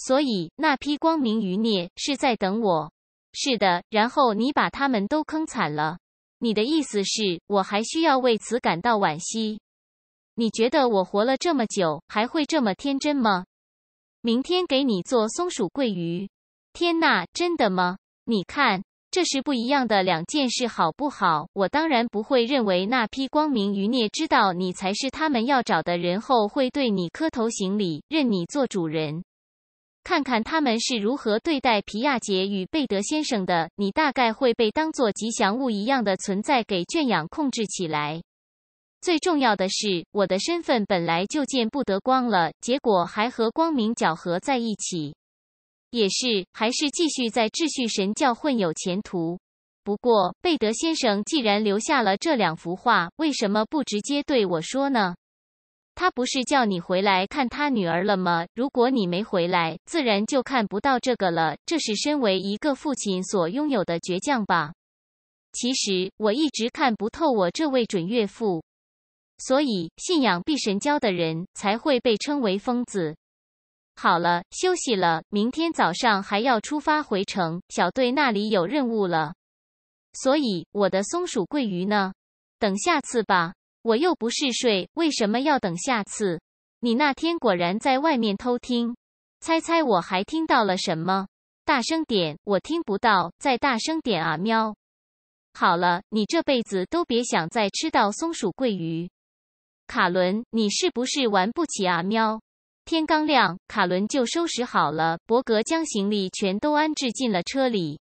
所以那批光明余孽是在等我，是的。然后你把他们都坑惨了。你的意思是我还需要为此感到惋惜？你觉得我活了这么久还会这么天真吗？明天给你做松鼠桂鱼。天呐，真的吗？你看，这是不一样的两件事，好不好？我当然不会认为那批光明余孽知道你才是他们要找的人后会对你磕头行礼，认你做主人。看看他们是如何对待皮亚杰与贝德先生的，你大概会被当作吉祥物一样的存在给圈养控制起来。最重要的是，我的身份本来就见不得光了，结果还和光明搅合在一起。也是，还是继续在秩序神教混有前途。不过，贝德先生既然留下了这两幅画，为什么不直接对我说呢？他不是叫你回来看他女儿了吗？如果你没回来，自然就看不到这个了。这是身为一个父亲所拥有的倔强吧？其实我一直看不透我这位准岳父。所以信仰毕神教的人才会被称为疯子。好了，休息了，明天早上还要出发回城，小队那里有任务了。所以我的松鼠桂鱼呢？等下次吧。我又不是睡，为什么要等下次？你那天果然在外面偷听，猜猜我还听到了什么？大声点，我听不到，再大声点啊！喵。好了，你这辈子都别想再吃到松鼠桂鱼。卡伦，你是不是玩不起啊？喵。天刚亮，卡伦就收拾好了，伯格将行李全都安置进了车里。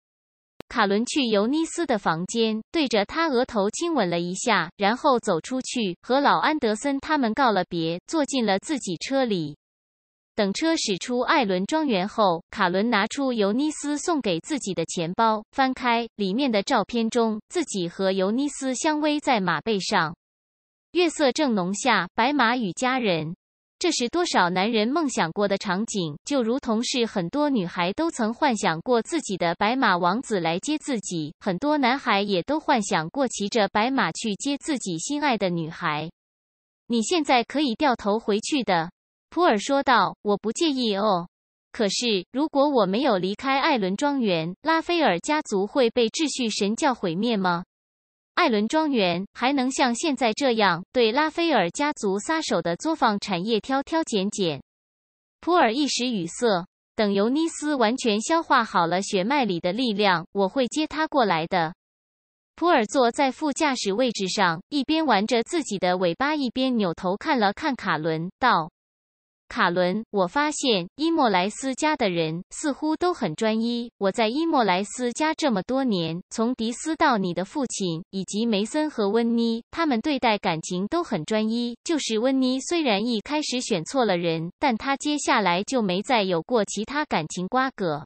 卡伦去尤尼丝的房间，对着他额头亲吻了一下，然后走出去，和老安德森他们告了别，坐进了自己车里。等车驶出艾伦庄园后，卡伦拿出尤尼丝送给自己的钱包，翻开里面的照片，中自己和尤尼丝相偎在马背上，月色正浓下，白马与佳人。这是多少男人梦想过的场景，就如同是很多女孩都曾幻想过自己的白马王子来接自己。很多男孩也都幻想过骑着白马去接自己心爱的女孩。你现在可以掉头回去的，普尔说道。我不介意哦。可是，如果我没有离开艾伦庄园，拉斐尔家族会被秩序神教毁灭吗？艾伦庄园还能像现在这样对拉斐尔家族撒手的作坊产业挑挑拣拣。普尔一时语塞，等尤尼丝完全消化好了血脉里的力量，我会接他过来的。普尔坐在副驾驶位置上，一边玩着自己的尾巴，一边扭头看了看卡伦，道。卡伦，我发现伊莫莱斯家的人似乎都很专一。我在伊莫莱斯家这么多年，从迪斯到你的父亲，以及梅森和温妮，他们对待感情都很专一。就是温妮虽然一开始选错了人，但她接下来就没再有过其他感情瓜葛。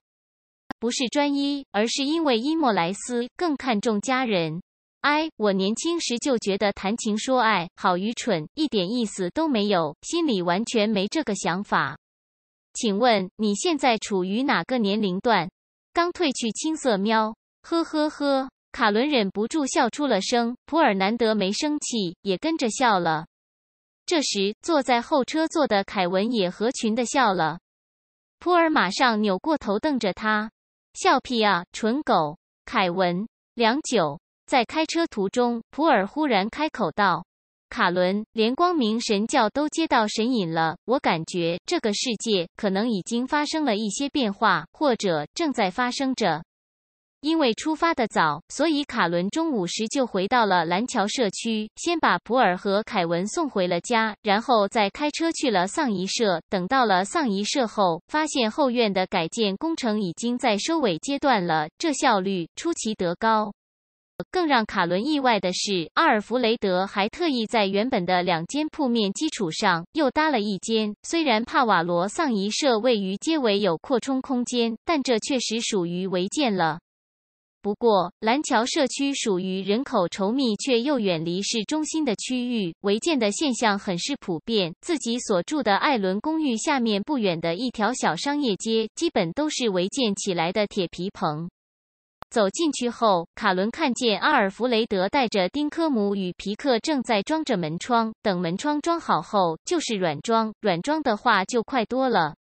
不是专一，而是因为伊莫莱斯更看重家人。哎，我年轻时就觉得谈情说爱好愚蠢，一点意思都没有，心里完全没这个想法。请问你现在处于哪个年龄段？刚褪去青涩喵，呵呵呵，卡伦忍不住笑出了声。普尔难得没生气，也跟着笑了。这时坐在后车座的凯文也合群的笑了。普尔马上扭过头瞪着他，笑屁啊，蠢狗！凯文。良久。在开车途中，普尔忽然开口道：“卡伦，连光明神教都接到神隐了，我感觉这个世界可能已经发生了一些变化，或者正在发生着。”因为出发的早，所以卡伦中午时就回到了蓝桥社区，先把普尔和凯文送回了家，然后再开车去了丧仪社。等到了丧仪社后，发现后院的改建工程已经在收尾阶段了，这效率出奇得高。更让卡伦意外的是，阿尔弗雷德还特意在原本的两间铺面基础上又搭了一间。虽然帕瓦罗桑仪社位于街尾有扩充空间，但这确实属于违建了。不过，蓝桥社区属于人口稠密却又远离市中心的区域，违建的现象很是普遍。自己所住的艾伦公寓下面不远的一条小商业街，基本都是违建起来的铁皮棚。走进去后，卡伦看见阿尔弗雷德带着丁科姆与皮克正在装着门窗。等门窗装好后，就是软装，软装的话就快多了。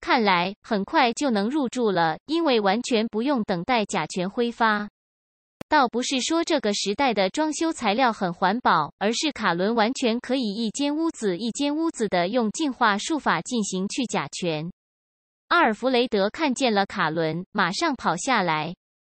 看来很快就能入住了，因为完全不用等待甲醛挥发。倒不是说这个时代的装修材料很环保，而是卡伦完全可以一间屋子一间屋子的用净化术法进行去甲醛。阿尔弗雷德看见了卡伦，马上跑下来。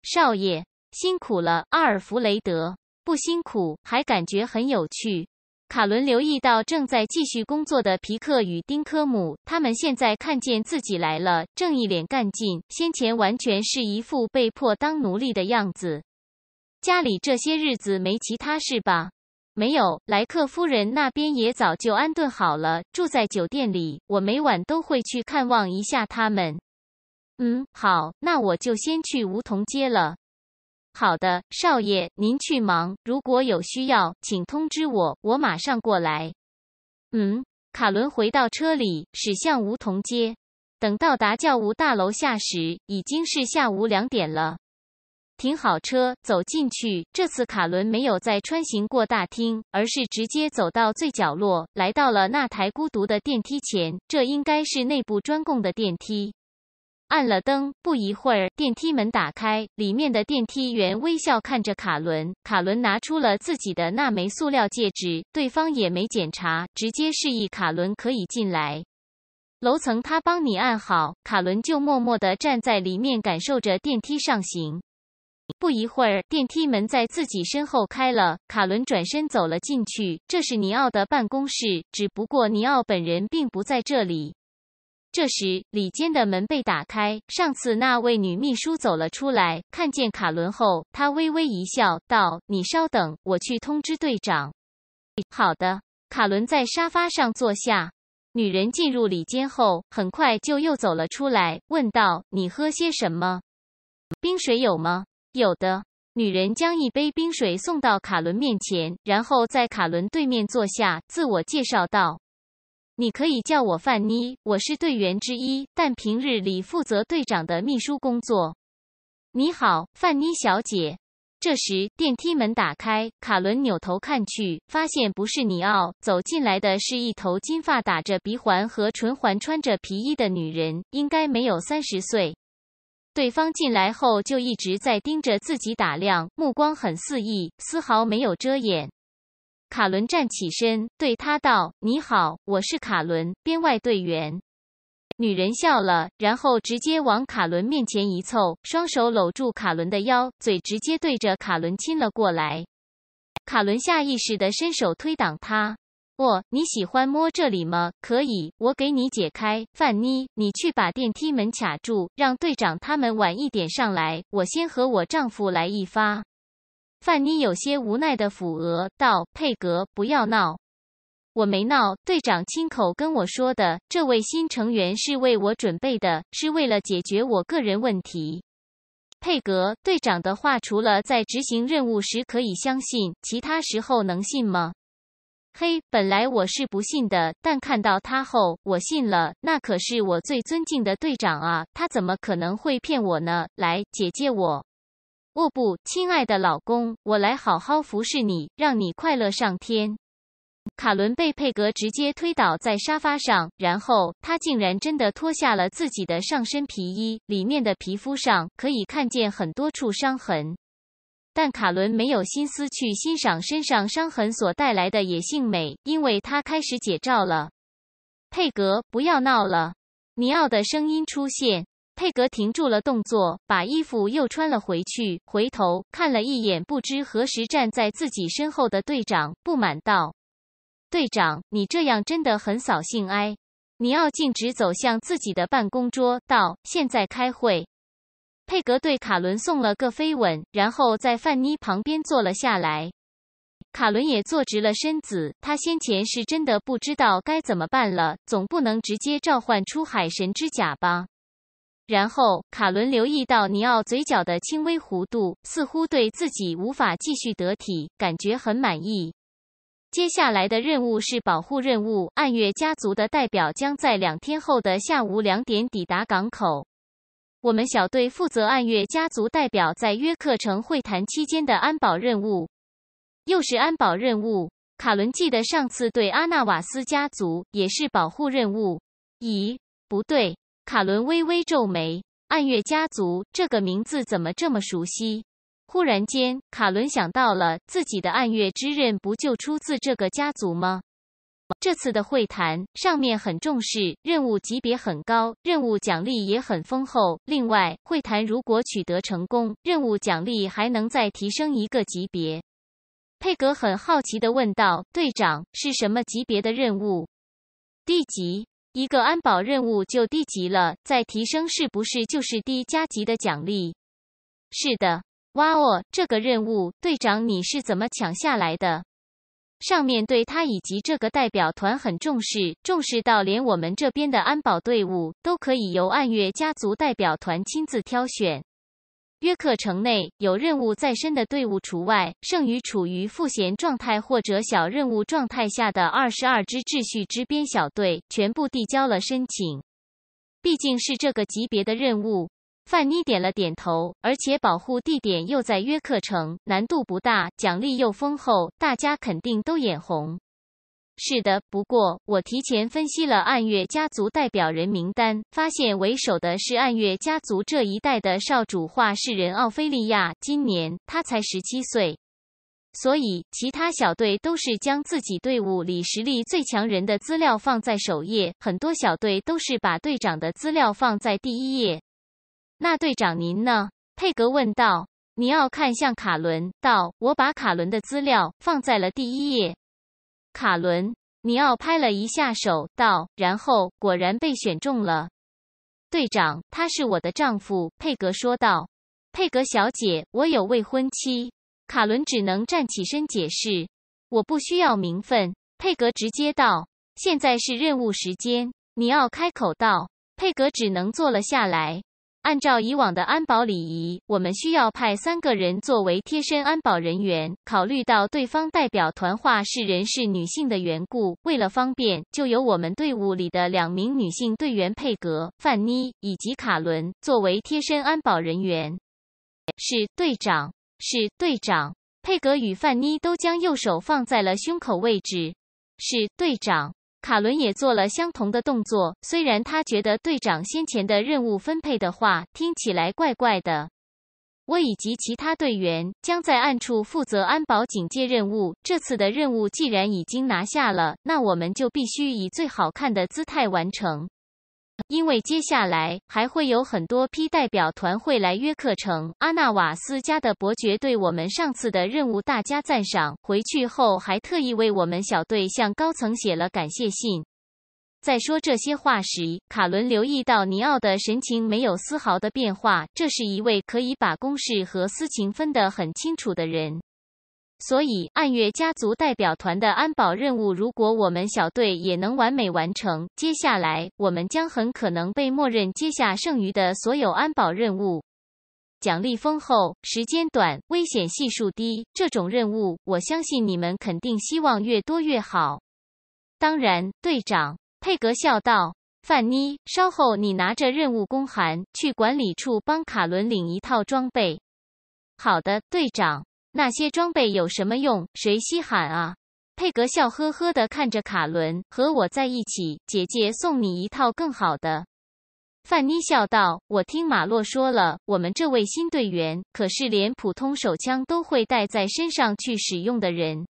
少爷辛苦了，阿尔弗雷德不辛苦，还感觉很有趣。卡伦留意到正在继续工作的皮克与丁科姆，他们现在看见自己来了，正一脸干劲，先前完全是一副被迫当奴隶的样子。家里这些日子没其他事吧？没有，莱克夫人那边也早就安顿好了，住在酒店里。我每晚都会去看望一下他们。嗯，好，那我就先去梧桐街了。好的，少爷，您去忙。如果有需要，请通知我，我马上过来。嗯，卡伦回到车里，驶向梧桐街。等到达教务大楼下时，已经是下午两点了。停好车，走进去。这次卡伦没有再穿行过大厅，而是直接走到最角落，来到了那台孤独的电梯前。这应该是内部专供的电梯。按了灯，不一会儿，电梯门打开，里面的电梯员微笑看着卡伦。卡伦拿出了自己的那枚塑料戒指，对方也没检查，直接示意卡伦可以进来。楼层他帮你按好，卡伦就默默地站在里面，感受着电梯上行。不一会儿，电梯门在自己身后开了，卡伦转身走了进去。这是尼奥的办公室，只不过尼奥本人并不在这里。这时，里间的门被打开，上次那位女秘书走了出来。看见卡伦后，她微微一笑，道：“你稍等，我去通知队长。”“好的。”卡伦在沙发上坐下。女人进入里间后，很快就又走了出来，问道：“你喝些什么？冰水有吗？”“有的。”女人将一杯冰水送到卡伦面前，然后在卡伦对面坐下，自我介绍道。你可以叫我范妮，我是队员之一，但平日里负责队长的秘书工作。你好，范妮小姐。这时电梯门打开，卡伦扭头看去，发现不是尼奥走进来的，是一头金发、打着鼻环和唇环、穿着皮衣的女人，应该没有三十岁。对方进来后就一直在盯着自己打量，目光很肆意，丝毫没有遮掩。卡伦站起身，对他道：“你好，我是卡伦，编外队员。”女人笑了，然后直接往卡伦面前一凑，双手搂住卡伦的腰，嘴直接对着卡伦亲了过来。卡伦下意识的伸手推挡她：“哦，你喜欢摸这里吗？可以，我给你解开。”范妮，你去把电梯门卡住，让队长他们晚一点上来。我先和我丈夫来一发。范妮有些无奈地抚额道：“佩格，不要闹，我没闹。队长亲口跟我说的，这位新成员是为我准备的，是为了解决我个人问题。”佩格，队长的话除了在执行任务时可以相信，其他时候能信吗？嘿，本来我是不信的，但看到他后，我信了。那可是我最尊敬的队长啊，他怎么可能会骗我呢？来，姐姐我。哦不，亲爱的老公，我来好好服侍你，让你快乐上天。卡伦被佩格直接推倒在沙发上，然后他竟然真的脱下了自己的上身皮衣，里面的皮肤上可以看见很多处伤痕。但卡伦没有心思去欣赏身上伤痕所带来的野性美，因为他开始解罩了。佩格，不要闹了！尼奥的声音出现。佩格停住了动作，把衣服又穿了回去，回头看了一眼不知何时站在自己身后的队长，不满道：“队长，你这样真的很扫兴。哎，你要径直走向自己的办公桌，道现在开会。”佩格对卡伦送了个飞吻，然后在范妮旁边坐了下来。卡伦也坐直了身子，他先前是真的不知道该怎么办了，总不能直接召唤出海神之甲吧。然后，卡伦留意到尼奥嘴角的轻微弧度，似乎对自己无法继续得体感觉很满意。接下来的任务是保护任务，暗月家族的代表将在两天后的下午两点抵达港口。我们小队负责暗月家族代表在约克城会谈期间的安保任务，又是安保任务。卡伦记得上次对阿纳瓦斯家族也是保护任务。咦，不对。卡伦微微皱眉，“暗月家族”这个名字怎么这么熟悉？忽然间，卡伦想到了自己的暗月之刃，不就出自这个家族吗？这次的会谈上面很重视，任务级别很高，任务奖励也很丰厚。另外，会谈如果取得成功，任务奖励还能再提升一个级别。佩格很好奇的问道：“队长，是什么级别的任务？”“地级。”一个安保任务就低级了，再提升是不是就是低加级的奖励？是的，哇哦，这个任务队长你是怎么抢下来的？上面对他以及这个代表团很重视，重视到连我们这边的安保队伍都可以由暗月家族代表团亲自挑选。约克城内有任务在身的队伍除外，剩余处于赋闲状态或者小任务状态下的二十二支秩序之边小队，全部递交了申请。毕竟是这个级别的任务，范妮点了点头，而且保护地点又在约克城，难度不大，奖励又丰厚，大家肯定都眼红。是的，不过我提前分析了暗月家族代表人名单，发现为首的是暗月家族这一代的少主化世人奥菲利亚，今年他才十七岁。所以其他小队都是将自己队伍里实力最强人的资料放在首页，很多小队都是把队长的资料放在第一页。那队长您呢？佩格问道。尼奥看向卡伦，道：“我把卡伦的资料放在了第一页。”卡伦，尼奥拍了一下手，道：“然后果然被选中了。”队长，他是我的丈夫。”佩格说道。“佩格小姐，我有未婚妻。”卡伦只能站起身解释。“我不需要名分。”佩格直接道。“现在是任务时间。”尼奥开口道。佩格只能坐了下来。按照以往的安保礼仪，我们需要派三个人作为贴身安保人员。考虑到对方代表团话是人是女性的缘故，为了方便，就由我们队伍里的两名女性队员佩格、范妮以及卡伦作为贴身安保人员。是队长，是队长。佩格与范妮都将右手放在了胸口位置。是队长。卡伦也做了相同的动作，虽然他觉得队长先前的任务分配的话听起来怪怪的。我以及其他队员将在暗处负责安保警戒任务。这次的任务既然已经拿下了，那我们就必须以最好看的姿态完成。因为接下来还会有很多批代表团会来约课程。阿纳瓦斯家的伯爵对我们上次的任务大加赞赏，回去后还特意为我们小队向高层写了感谢信。在说这些话时，卡伦留意到尼奥的神情没有丝毫的变化，这是一位可以把公事和私情分得很清楚的人。所以，暗月家族代表团的安保任务，如果我们小队也能完美完成，接下来我们将很可能被默认接下剩余的所有安保任务。奖励丰厚，时间短，危险系数低，这种任务，我相信你们肯定希望越多越好。当然，队长佩格笑道：“范妮，稍后你拿着任务公函去管理处帮卡伦领一套装备。”好的，队长。那些装备有什么用？谁稀罕啊？佩格笑呵呵地看着卡伦，和我在一起，姐姐送你一套更好的。”范妮笑道。“我听马洛说了，我们这位新队员可是连普通手枪都会带在身上去使用的人。”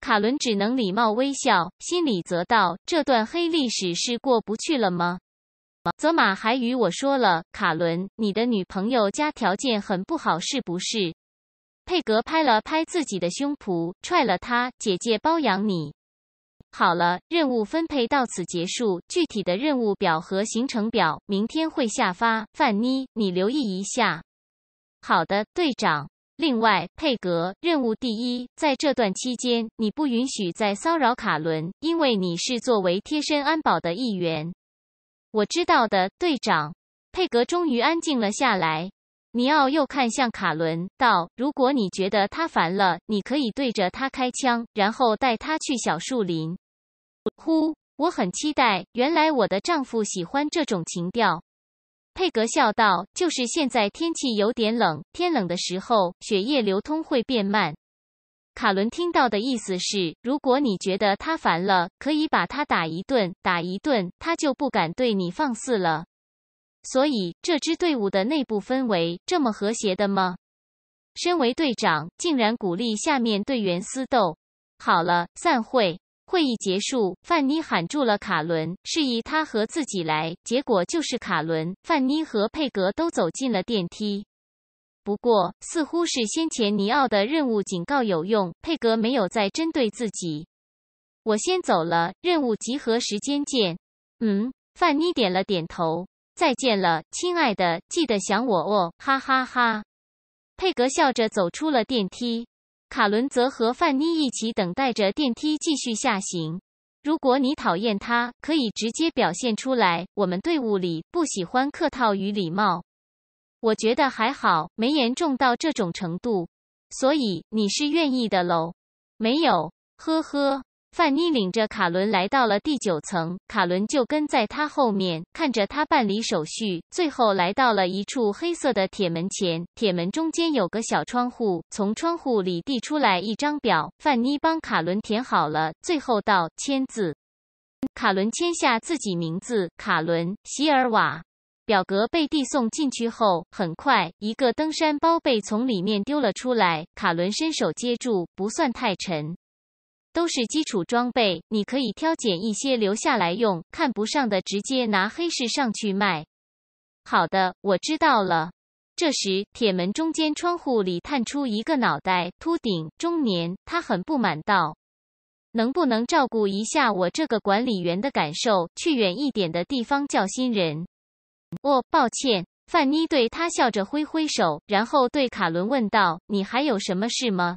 卡伦只能礼貌微笑，心里则道：“这段黑历史是过不去了吗？”泽马还与我说了：“卡伦，你的女朋友家条件很不好，是不是？”佩格拍了拍自己的胸脯，踹了他：“姐姐包养你，好了，任务分配到此结束。具体的任务表和行程表明天会下发，范妮，你留意一下。”“好的，队长。”另外，佩格，任务第一，在这段期间你不允许再骚扰卡伦，因为你是作为贴身安保的一员。我知道的，队长。佩格终于安静了下来。尼奥又看向卡伦，道：“如果你觉得他烦了，你可以对着他开枪，然后带他去小树林。”“呼，我很期待。”原来我的丈夫喜欢这种情调，佩格笑道：“就是现在天气有点冷，天冷的时候血液流通会变慢。”卡伦听到的意思是：如果你觉得他烦了，可以把他打一顿，打一顿他就不敢对你放肆了。所以这支队伍的内部氛围这么和谐的吗？身为队长，竟然鼓励下面队员私斗。好了，散会。会议结束，范妮喊住了卡伦，示意他和自己来。结果就是卡伦、范妮和佩格都走进了电梯。不过，似乎是先前尼奥的任务警告有用，佩格没有再针对自己。我先走了，任务集合时间见。嗯，范妮点了点头。再见了，亲爱的，记得想我哦，哈哈哈。佩格笑着走出了电梯，卡伦则和范妮一起等待着电梯继续下行。如果你讨厌他，可以直接表现出来。我们队伍里不喜欢客套与礼貌。我觉得还好，没严重到这种程度。所以你是愿意的喽？没有，呵呵。范妮领着卡伦来到了第九层，卡伦就跟在他后面，看着他办理手续。最后来到了一处黑色的铁门前，铁门中间有个小窗户，从窗户里递出来一张表，范妮帮卡伦填好了，最后到签字。卡伦签下自己名字，卡伦·席尔瓦。表格被递送进去后，很快一个登山包被从里面丢了出来，卡伦伸手接住，不算太沉。都是基础装备，你可以挑拣一些留下来用，看不上的直接拿黑市上去卖。好的，我知道了。这时，铁门中间窗户里探出一个脑袋，秃顶中年，他很不满道：“能不能照顾一下我这个管理员的感受？去远一点的地方叫新人。”哦，抱歉，范妮对他笑着挥挥手，然后对卡伦问道：“你还有什么事吗？”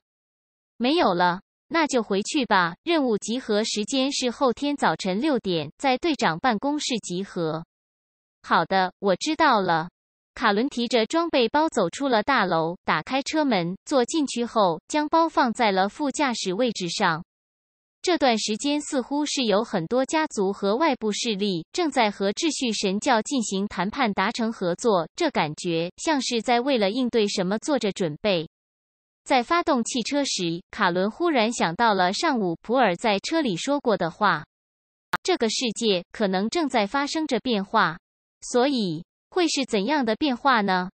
没有了。那就回去吧。任务集合时间是后天早晨六点，在队长办公室集合。好的，我知道了。卡伦提着装备包走出了大楼，打开车门，坐进去后将包放在了副驾驶位置上。这段时间似乎是有很多家族和外部势力正在和秩序神教进行谈判，达成合作。这感觉像是在为了应对什么做着准备。在发动汽车时，卡伦忽然想到了上午普尔在车里说过的话：“这个世界可能正在发生着变化，所以会是怎样的变化呢？”